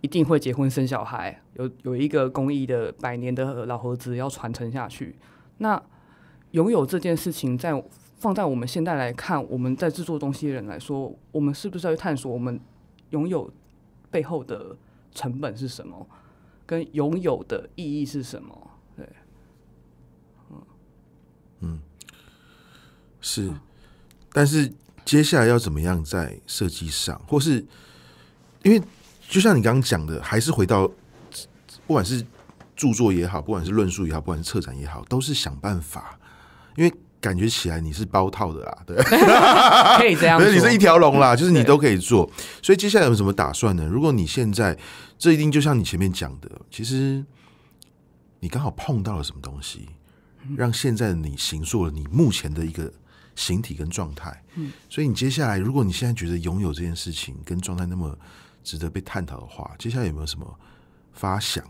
一定会结婚生小孩，有有一个公益的百年的老盒子要传承下去。那拥有这件事情，在放在我们现在来看，我们在制作东西的人来说，我们是不是要去探索我们拥有背后的成本是什么，跟拥有的意义是什么？对，嗯，嗯。是，但是接下来要怎么样在设计上，或是因为就像你刚刚讲的，还是回到不管是著作也好，不管是论述也好，不管是策展也好，都是想办法。因为感觉起来你是包套的啦，对，可以这样，所以你是一条龙啦，就是你都可以做。所以接下来有什么打算呢？如果你现在这一定就像你前面讲的，其实你刚好碰到了什么东西，让现在的你行塑了你目前的一个。形体跟状态，嗯，所以你接下来，如果你现在觉得拥有这件事情跟状态那么值得被探讨的话，接下来有没有什么发想，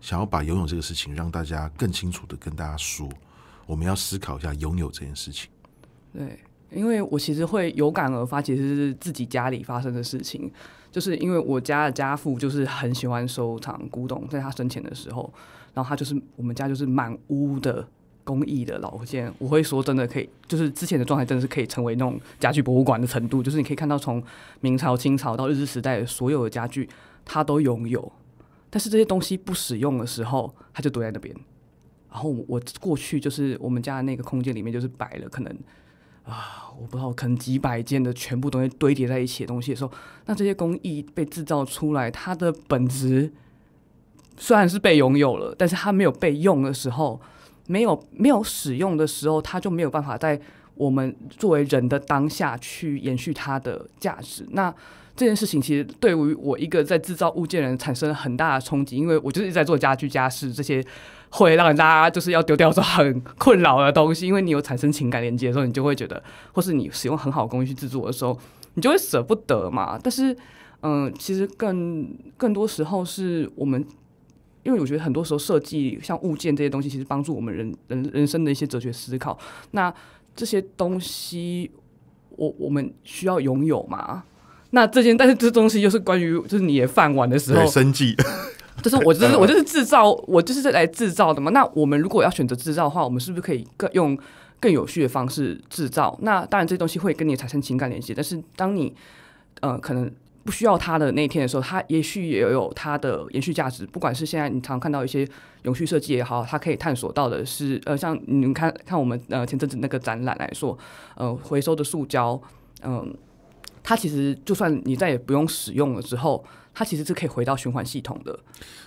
想要把拥有这个事情让大家更清楚的跟大家说，我们要思考一下拥有这件事情。对，因为我其实会有感而发，其实是自己家里发生的事情，就是因为我家的家父就是很喜欢收藏古董，在他生前的时候，然后他就是我们家就是满屋的。工艺的老物件，我会说真的可以，就是之前的状态真的是可以成为那种家具博物馆的程度，就是你可以看到从明朝、清朝到日治时代所有的家具，它都拥有。但是这些东西不使用的时候，它就堆在那边。然后我过去就是我们家的那个空间里面，就是摆了可能啊，我不知道，可能几百件的全部东西堆叠在一起的东西的时候，那这些工艺被制造出来，它的本质虽然是被拥有了，但是它没有被用的时候。没有没有使用的时候，它就没有办法在我们作为人的当下去延续它的价值。那这件事情其实对于我一个在制造物件人产生了很大的冲击，因为我就是在做家具家饰这些，会让大家就是要丢掉说很困扰的东西。因为你有产生情感连接的时候，你就会觉得，或是你使用很好的工具去制作的时候，你就会舍不得嘛。但是，嗯，其实更更多时候是我们。因为我觉得很多时候设计像物件这些东西，其实帮助我们人人人生的一些哲学思考。那这些东西，我我们需要拥有嘛？那这件，但是这东西又是关于，就是你的饭碗的时候，生计。就是我就是我就是制造，我就是来制造的嘛。那我们如果要选择制造的话，我们是不是可以更用更有序的方式制造？那当然，这东西会跟你产生情感联系，但是当你，呃，可能。不需要它的那一天的时候，它也许也有它的延续价值。不管是现在你常看到一些永续设计也好，它可以探索到的是，呃，像你们看看我们呃前阵子那个展览来说，呃，回收的塑胶，嗯，它其实就算你再也不用使用了之后，它其实是可以回到循环系统的。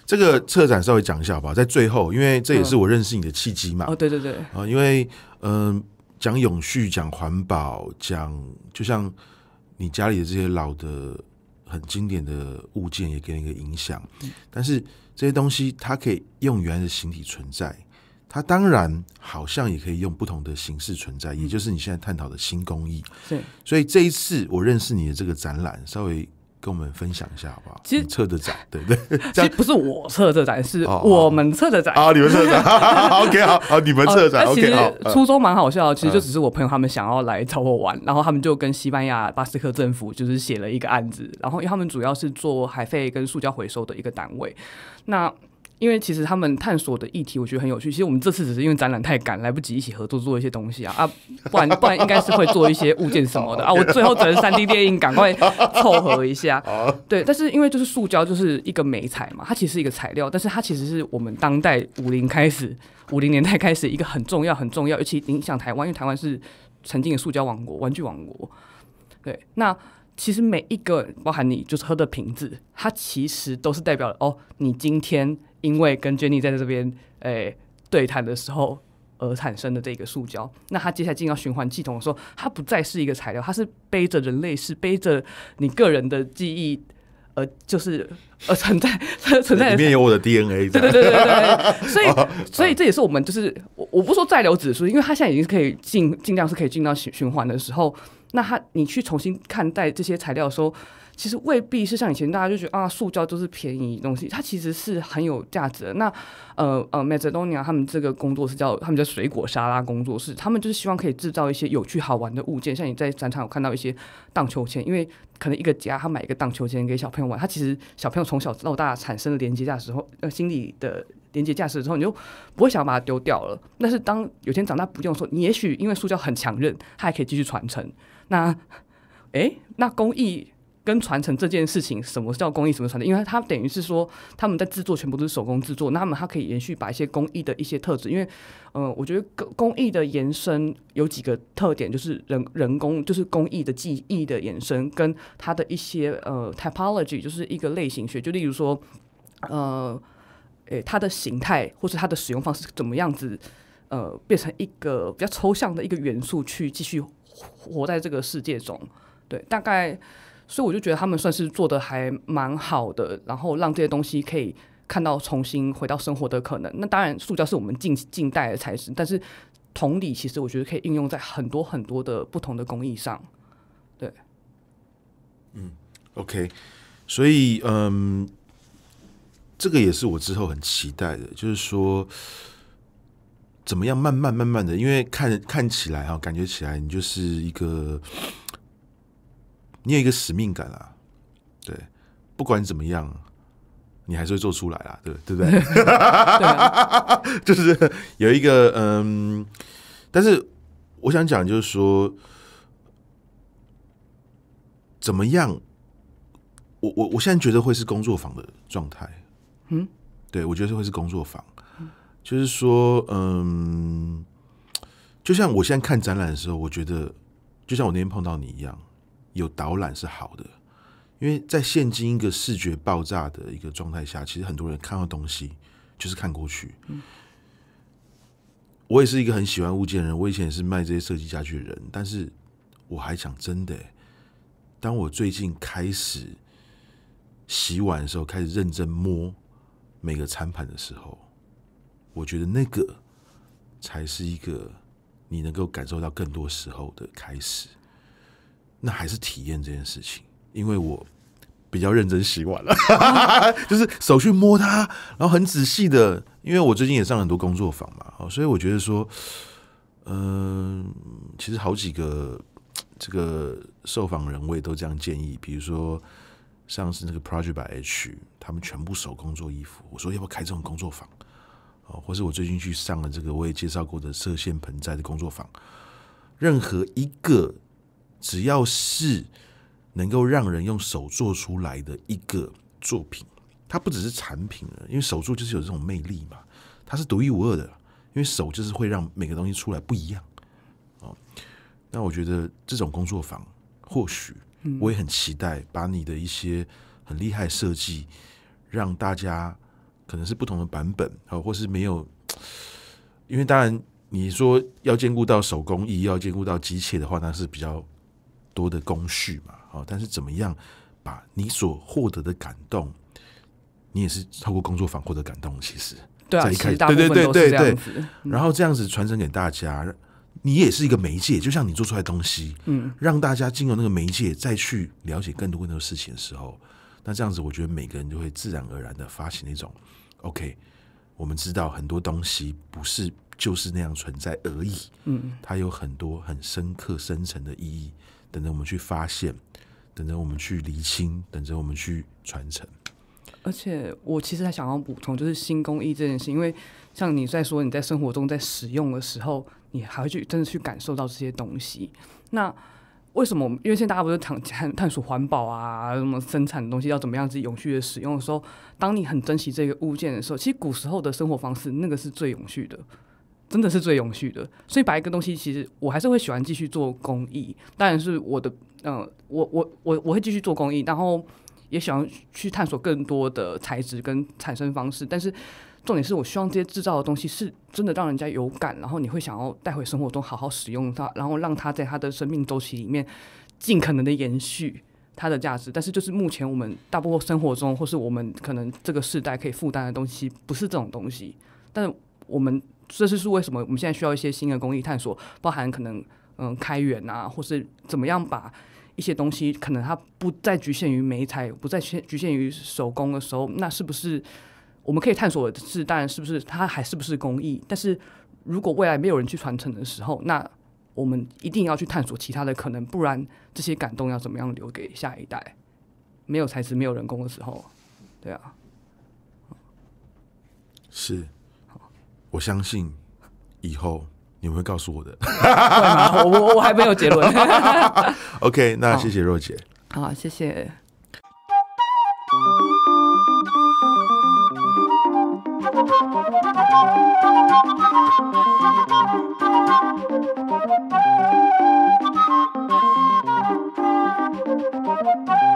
这个策展稍微讲一下吧，在最后，因为这也是我认识你的契机嘛。哦，对对对。啊，因为嗯，讲永续、讲环保、讲就像你家里的这些老的。很经典的物件也给你一个影响，但是这些东西它可以用原来的形体存在，它当然好像也可以用不同的形式存在，也就是你现在探讨的新工艺。对，所以这一次我认识你的这个展览，稍微。跟我们分享一下好不好？其实测的展，对不对？其实不是我测的展，是我们测的展。啊，你们测的展，OK，好，好，你们测的展。o k 初衷蛮好笑，其实就只是我朋友他们想要来找我玩，然后他们就跟西班牙巴斯克政府就是写了一个案子，然后因为他们主要是做海废跟塑胶回收的一个单位，那。因为其实他们探索的议题，我觉得很有趣。其实我们这次只是因为展览太赶，来不及一起合作做一些东西啊啊，不然不然应该是会做一些物件什么的啊。我最后只能 3D 电影，赶快凑合一下。对，但是因为就是塑胶就是一个美材嘛，它其实是一个材料，但是它其实是我们当代五零开始，五零年代开始一个很重要很重要，尤其影响台湾，因为台湾是曾经的塑胶王国、玩具王国。对，那其实每一个包含你就是喝的瓶子，它其实都是代表哦，你今天。因为跟 Jenny 在这边诶对谈的时候而产生的这个塑胶，那它接下来进到循环系统的时候，它不再是一个材料，它是背着人类，是背着你个人的记忆而就是而存在 存在里面有我的 DNA。对对对对对。所以所以这也是我们就是我我不说再流指数，因为它现在已经可以尽尽量是可以进到循循环的时候，那它你去重新看待这些材料候，其实未必是像以前大家就觉得啊，塑胶都是便宜东西，它其实是很有价值的。那呃呃，d o n i a 他们这个工作室叫他们叫水果沙拉工作室，他们就是希望可以制造一些有趣好玩的物件，像你在展场有看到一些荡秋千，因为可能一个家他买一个荡秋千给小朋友玩，他其实小朋友从小到大产生的连接价值后，呃，心理的连接价值之后，你就不会想把它丢掉了。但是当有天长大不用的时候，你也许因为塑胶很强韧，它还可以继续传承。那哎，那工艺。跟传承这件事情，什么叫工艺？什么传承？因为它等于是说，他们在制作全部都是手工制作，那么它可以延续把一些工艺的一些特质。因为，呃，我觉得工艺的延伸有几个特点，就是人人工就是工艺的技艺的延伸，跟它的一些呃 t y p o l o g y 就是一个类型学，就例如说，呃，诶它的形态或是它的使用方式怎么样子，呃，变成一个比较抽象的一个元素，去继续活在这个世界中。对，大概。所以我就觉得他们算是做的还蛮好的，然后让这些东西可以看到重新回到生活的可能。那当然，塑胶是我们近近代的材质，但是同理，其实我觉得可以应用在很多很多的不同的工艺上。对，嗯，OK，所以嗯，这个也是我之后很期待的，就是说怎么样慢慢慢慢的，因为看看起来啊，感觉起来你就是一个。你有一个使命感啊，对，不管怎么样，你还是会做出来啊，对对不对？就是有一个嗯，但是我想讲就是说，怎么样？我我我现在觉得会是工作坊的状态，嗯，对，我觉得会是工作坊，就是说，嗯，就像我现在看展览的时候，我觉得，就像我那天碰到你一样。有导览是好的，因为在现今一个视觉爆炸的一个状态下，其实很多人看到东西就是看过去。我也是一个很喜欢物件的人，我以前也是卖这些设计家具的人，但是我还讲真的，当我最近开始洗碗的时候，开始认真摸每个餐盘的时候，我觉得那个才是一个你能够感受到更多时候的开始。那还是体验这件事情，因为我比较认真洗碗了，就是手去摸它，然后很仔细的。因为我最近也上很多工作坊嘛，所以我觉得说，嗯，其实好几个这个受访人我也都这样建议，比如说上次那个 Project H，他们全部手工做衣服，我说要不要开这种工作坊？哦，或是我最近去上了这个我也介绍过的射线盆栽的工作坊，任何一个。只要是能够让人用手做出来的一个作品，它不只是产品了，因为手作就是有这种魅力嘛，它是独一无二的，因为手就是会让每个东西出来不一样哦。那我觉得这种工作坊，或许我也很期待，把你的一些很厉害设计，让大家可能是不同的版本，啊，或是没有，因为当然你说要兼顾到手工艺，要兼顾到机械的话，那是比较。多的工序嘛，哦，但是怎么样把你所获得的感动，你也是透过工作坊获得感动。其实，对啊，其实大对对对对然后这样子传承给大家，你也是一个媒介。就像你做出来东西，嗯，让大家进入那个媒介，再去了解更多更多事情的时候，那这样子，我觉得每个人就会自然而然的发起那种 OK。我们知道很多东西不是就是那样存在而已，嗯，它有很多很深刻深层的意义。等着我们去发现，等着我们去厘清，等着我们去传承。而且，我其实还想要补充，就是新工艺这件事因为像你在说你在生活中在使用的时候，你还会去真的去感受到这些东西。那为什么？因为现在大家不是探探探索环保啊，什么生产的东西要怎么样自己永续的使用的时候，当你很珍惜这个物件的时候，其实古时候的生活方式那个是最永续的。真的是最永续的，所以把一个东西，其实我还是会喜欢继续做公益。当然是我的，嗯，我我我我会继续做公益，然后也想要去探索更多的材质跟产生方式。但是重点是我希望这些制造的东西是真的让人家有感，然后你会想要带回生活中好好使用它，然后让它在它的生命周期里面尽可能的延续它的价值。但是就是目前我们大部分生活中，或是我们可能这个世代可以负担的东西，不是这种东西。但我们这是是为什么我们现在需要一些新的工艺探索，包含可能嗯开源啊，或是怎么样把一些东西可能它不再局限于美彩，不再限局限于手工的时候，那是不是我们可以探索的是，当然是不是它还是不是工艺？但是如果未来没有人去传承的时候，那我们一定要去探索其他的可能，不然这些感动要怎么样留给下一代？没有材质，没有人工的时候，对啊，是。我相信以后你会告诉我的，会吗？我我我还没有结论。OK，那谢谢若姐。好，谢谢。